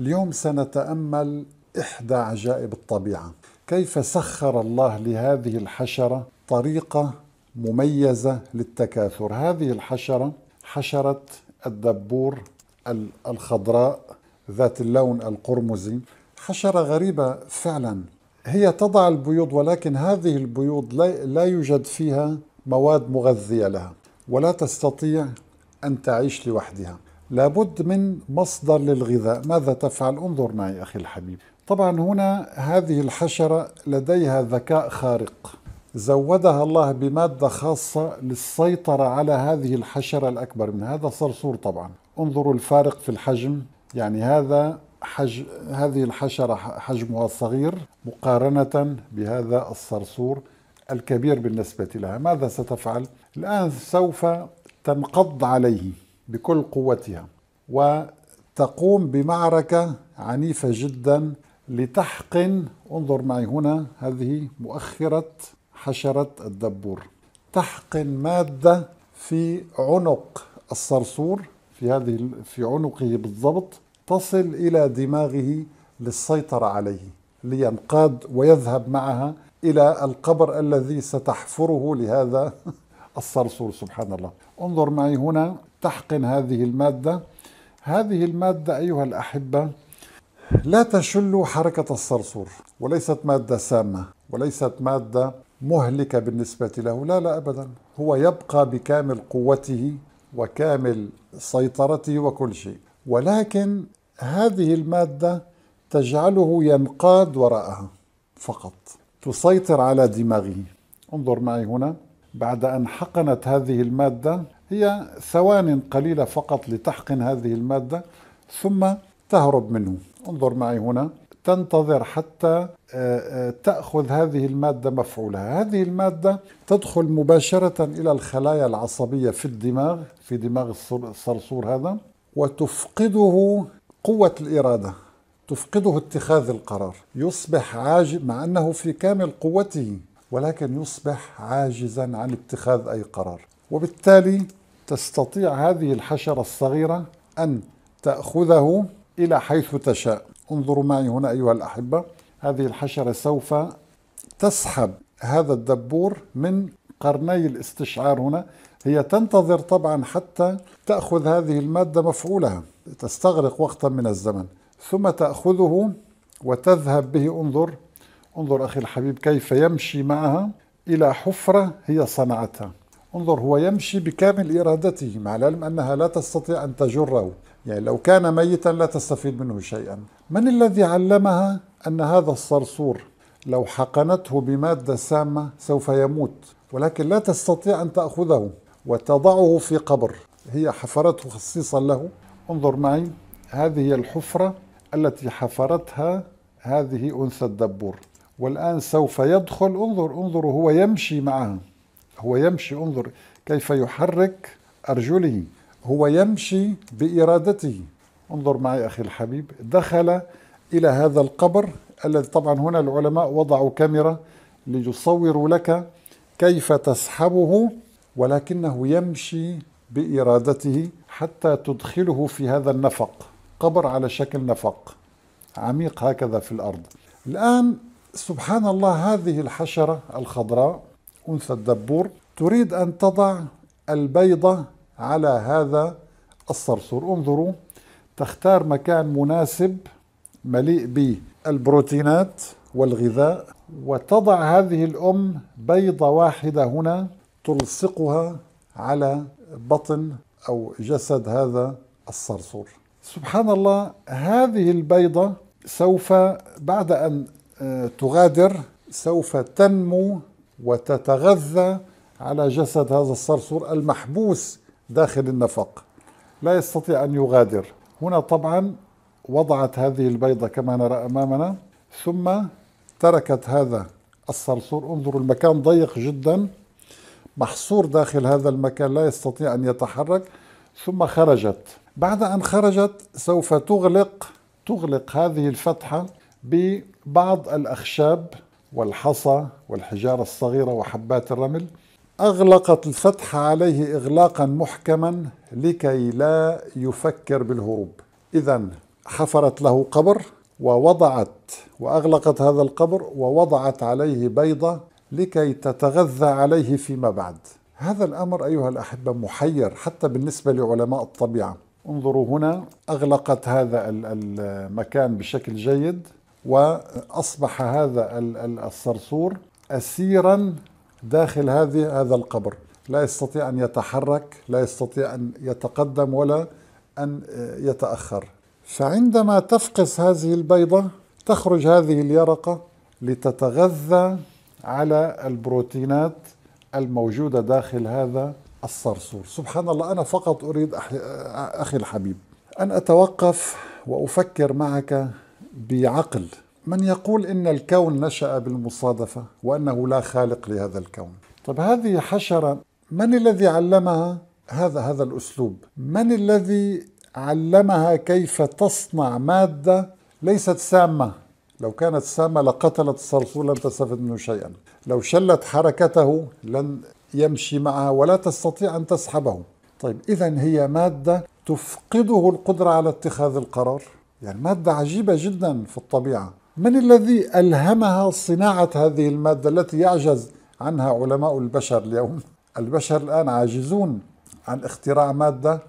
اليوم سنتامل احدى عجائب الطبيعه كيف سخر الله لهذه الحشره طريقه مميزه للتكاثر هذه الحشره حشره الدبور الخضراء ذات اللون القرمزي حشره غريبه فعلا هي تضع البيوض ولكن هذه البيوض لا يوجد فيها مواد مغذيه لها ولا تستطيع ان تعيش لوحدها لابد من مصدر للغذاء ماذا تفعل انظر معي أخي الحبيب طبعا هنا هذه الحشرة لديها ذكاء خارق زودها الله بمادة خاصة للسيطرة على هذه الحشرة الأكبر من هذا صرصور طبعا انظروا الفارق في الحجم يعني هذا حج... هذه الحشرة حجمها صغير مقارنة بهذا الصرصور الكبير بالنسبة لها ماذا ستفعل؟ الآن سوف تنقض عليه بكل قوتها وتقوم بمعركة عنيفة جدا لتحقن انظر معي هنا هذه مؤخرة حشرة الدبور تحقن مادة في عنق الصرصور في هذه في عنقه بالضبط تصل إلى دماغه للسيطرة عليه لينقاد ويذهب معها إلى القبر الذي ستحفره لهذا الصرصور سبحان الله انظر معي هنا تحقن هذه المادة هذه المادة أيها الأحبة لا تشل حركة الصرصور وليست مادة سامة وليست مادة مهلكة بالنسبة له لا لا أبدا هو يبقى بكامل قوته وكامل سيطرته وكل شيء ولكن هذه المادة تجعله ينقاد وراءها فقط تسيطر على دماغه انظر معي هنا بعد أن حقنت هذه المادة هي ثوان قليلة فقط لتحقن هذه المادة ثم تهرب منه انظر معي هنا تنتظر حتى آه، آه، تأخذ هذه المادة مفعولها هذه المادة تدخل مباشرة إلى الخلايا العصبية في الدماغ في دماغ الصرصور هذا وتفقده قوة الإرادة تفقده اتخاذ القرار يصبح عاجز مع أنه في كامل قوته ولكن يصبح عاجزا عن اتخاذ أي قرار وبالتالي تستطيع هذه الحشرة الصغيرة أن تأخذه إلى حيث تشاء انظروا معي هنا أيها الأحبة هذه الحشرة سوف تسحب هذا الدبور من قرني الاستشعار هنا هي تنتظر طبعا حتى تأخذ هذه المادة مفعولها تستغرق وقتا من الزمن ثم تأخذه وتذهب به انظر انظر أخي الحبيب كيف يمشي معها إلى حفرة هي صنعتها انظر هو يمشي بكامل إرادته مع العلم أنها لا تستطيع أن تجره يعني لو كان ميتا لا تستفيد منه شيئا من الذي علمها أن هذا الصرصور لو حقنته بمادة سامة سوف يموت ولكن لا تستطيع أن تأخذه وتضعه في قبر هي حفرته خصيصا له انظر معي هذه الحفرة التي حفرتها هذه أنثى الدبور والآن سوف يدخل انظر انظر هو يمشي معها هو يمشي انظر كيف يحرك أرجله هو يمشي بإرادته انظر معي أخي الحبيب دخل إلى هذا القبر الذي طبعا هنا العلماء وضعوا كاميرا ليصوروا لك كيف تسحبه ولكنه يمشي بإرادته حتى تدخله في هذا النفق قبر على شكل نفق عميق هكذا في الأرض الآن سبحان الله هذه الحشرة الخضراء أنثى الدبور تريد أن تضع البيضة على هذا الصرصور انظروا تختار مكان مناسب مليء بالبروتينات والغذاء وتضع هذه الأم بيضة واحدة هنا تلصقها على بطن أو جسد هذا الصرصور سبحان الله هذه البيضة سوف بعد أن آه، تغادر سوف تنمو وتتغذى على جسد هذا الصرصور المحبوس داخل النفق لا يستطيع أن يغادر هنا طبعا وضعت هذه البيضة كما نرى أمامنا ثم تركت هذا الصرصور انظروا المكان ضيق جدا محصور داخل هذا المكان لا يستطيع أن يتحرك ثم خرجت بعد أن خرجت سوف تغلق تغلق هذه الفتحة ببعض الأخشاب والحصى والحجارة الصغيرة وحبات الرمل أغلقت الفتح عليه إغلاقا محكما لكي لا يفكر بالهروب إذا حفرت له قبر ووضعت وأغلقت هذا القبر ووضعت عليه بيضة لكي تتغذى عليه فيما بعد هذا الأمر أيها الأحبة محير حتى بالنسبة لعلماء الطبيعة انظروا هنا أغلقت هذا المكان بشكل جيد واصبح هذا الصرصور اسيرا داخل هذه هذا القبر لا يستطيع ان يتحرك لا يستطيع ان يتقدم ولا ان يتاخر فعندما تفقس هذه البيضه تخرج هذه اليرقه لتتغذى على البروتينات الموجوده داخل هذا الصرصور سبحان الله انا فقط اريد اخي الحبيب ان اتوقف وافكر معك بعقل من يقول ان الكون نشا بالمصادفه وانه لا خالق لهذا الكون طب هذه حشره من الذي علمها هذا هذا الاسلوب من الذي علمها كيف تصنع ماده ليست سامه لو كانت سامه لقتلت الصرصور لم تستفد منه شيئا لو شلت حركته لن يمشي معها ولا تستطيع ان تسحبه طيب اذا هي ماده تفقده القدره على اتخاذ القرار يعني مادة عجيبة جدا في الطبيعة من الذي ألهمها صناعة هذه المادة التي يعجز عنها علماء البشر اليوم البشر الآن عاجزون عن اختراع مادة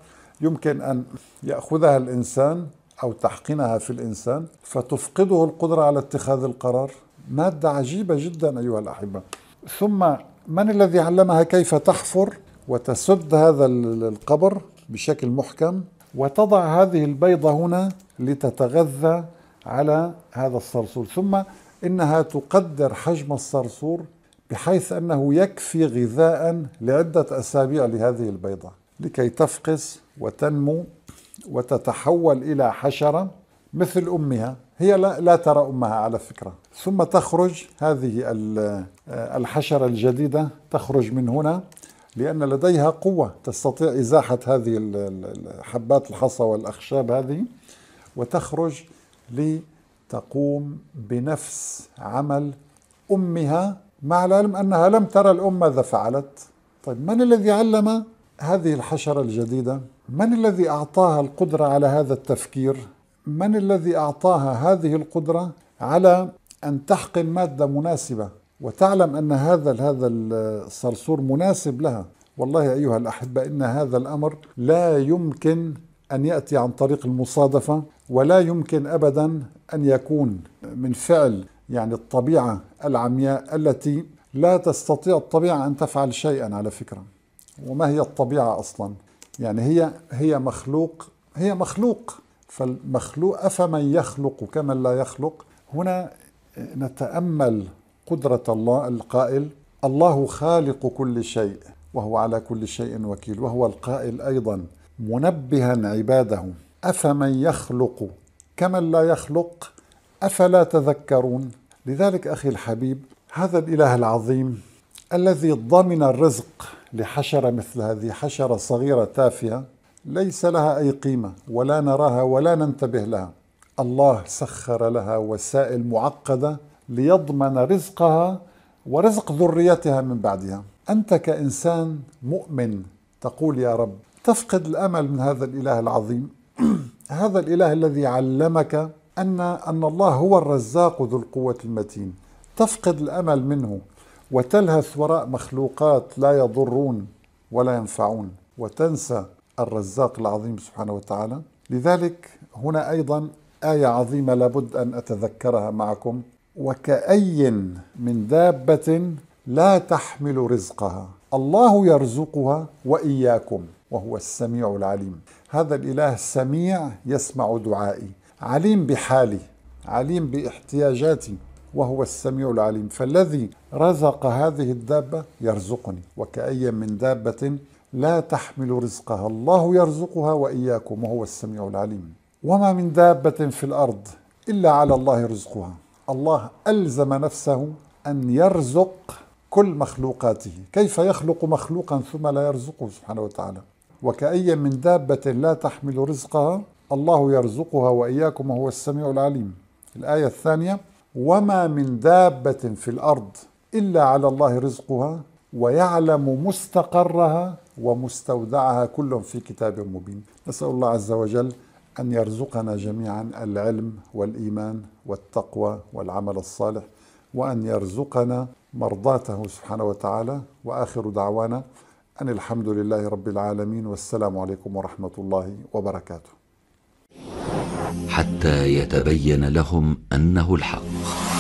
يمكن أن يأخذها الإنسان أو تحقنها في الإنسان فتفقده القدرة على اتخاذ القرار مادة عجيبة جدا أيها الأحبة ثم من الذي علمها كيف تحفر وتسد هذا القبر بشكل محكم وتضع هذه البيضة هنا لتتغذى على هذا الصرصور ثم إنها تقدر حجم الصرصور بحيث أنه يكفي غذاء لعدة أسابيع لهذه البيضة لكي تفقس وتنمو وتتحول إلى حشرة مثل أمها هي لا, لا ترى أمها على فكرة ثم تخرج هذه الحشرة الجديدة تخرج من هنا لأن لديها قوة تستطيع إزاحة هذه حبات الحصى والأخشاب هذه وتخرج لتقوم بنفس عمل أمها مع العلم أنها لم ترى الأم ماذا فعلت طيب من الذي علم هذه الحشرة الجديدة؟ من الذي أعطاها القدرة على هذا التفكير؟ من الذي أعطاها هذه القدرة على أن تحقن مادة مناسبة وتعلم أن هذا هذا الصرصور مناسب لها والله أيها الأحبة إن هذا الأمر لا يمكن أن يأتي عن طريق المصادفة ولا يمكن أبدا أن يكون من فعل يعني الطبيعة العمياء التي لا تستطيع الطبيعة أن تفعل شيئا على فكرة وما هي الطبيعة أصلا يعني هي هي مخلوق هي مخلوق فالمخلوق أفمن يخلق كمن لا يخلق هنا نتأمل قدرة الله القائل الله خالق كل شيء وهو على كل شيء وكيل وهو القائل أيضا منبها عباده افمن يخلق كمن لا يخلق افلا تذكرون لذلك اخي الحبيب هذا الاله العظيم الذي ضمن الرزق لحشره مثل هذه حشره صغيره تافهه ليس لها اي قيمه ولا نراها ولا ننتبه لها الله سخر لها وسائل معقده ليضمن رزقها ورزق ذريتها من بعدها انت كانسان مؤمن تقول يا رب تفقد الامل من هذا الاله العظيم هذا الاله الذي علمك ان ان الله هو الرزاق ذو القوه المتين تفقد الامل منه وتلهث وراء مخلوقات لا يضرون ولا ينفعون وتنسى الرزاق العظيم سبحانه وتعالى لذلك هنا ايضا ايه عظيمه لابد ان اتذكرها معكم وكأي من دابة لا تحمل رزقها الله يرزقها وإياكم وهو السميع العليم هذا الإله السميع يسمع دعائي عليم بحالي عليم باحتياجاتي وهو السميع العليم فالذي رزق هذه الدابة يرزقني وكأي من دابة لا تحمل رزقها الله يرزقها وإياكم وهو السميع العليم وما من دابة في الأرض إلا على الله رزقها الله ألزم نفسه أن يرزق كل مخلوقاته كيف يخلق مخلوقا ثم لا يرزقه سبحانه وتعالى وكأي من دابة لا تحمل رزقها الله يرزقها وإياكم وهو السميع العليم الآية الثانية وما من دابة في الأرض إلا على الله رزقها ويعلم مستقرها ومستودعها كل في كتاب مبين نسأل الله عز وجل أن يرزقنا جميعا العلم والإيمان والتقوى والعمل الصالح وأن يرزقنا مرضاته سبحانه وتعالى وآخر دعوانا أن الحمد لله رب العالمين والسلام عليكم ورحمة الله وبركاته حتى يتبين لهم أنه الحق